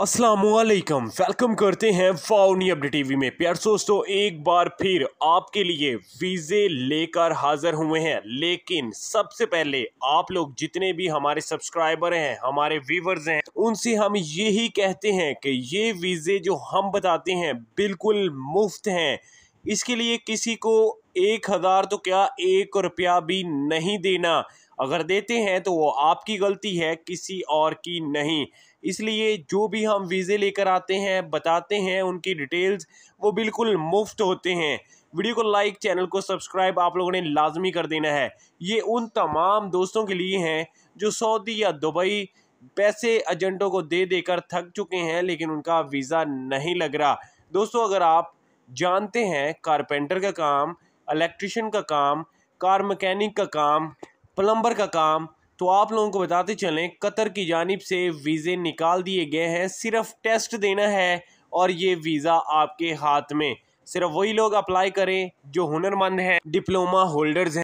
असलकम वेलकम करते हैं फाउनी अपडेट टीवी में प्यार दोस्तों एक बार फिर आपके लिए वीज़े लेकर हाजिर हुए हैं लेकिन सबसे पहले आप लोग जितने भी हमारे सब्सक्राइबर हैं हमारे व्यूवर्स हैं उनसे हम यही कहते हैं कि ये वीज़े जो हम बताते हैं बिल्कुल मुफ्त हैं इसके लिए किसी को एक हज़ार तो क्या एक रुपया भी नहीं देना अगर देते हैं तो वो आपकी गलती है किसी और की नहीं इसलिए जो भी हम वीज़े लेकर आते हैं बताते हैं उनकी डिटेल्स वो बिल्कुल मुफ्त होते हैं वीडियो को लाइक चैनल को सब्सक्राइब आप लोगों ने लाजमी कर देना है ये उन तमाम दोस्तों के लिए हैं जो सऊदी या दुबई पैसे एजेंटों को दे देकर थक चुके हैं लेकिन उनका वीज़ा नहीं लग रहा दोस्तों अगर आप जानते हैं कारपेंटर का काम इलेक्ट्रिशियन का काम कार मकैनिक का काम प्लम्बर का काम तो आप लोगों को बताते चलें कतर की जानब से वीज़े निकाल दिए गए हैं सिर्फ टेस्ट देना है और ये वीज़ा आपके हाथ में सिर्फ वही लोग अप्लाई करें जो हुनरमंद हैं डिप्लोमा होल्डर्स हैं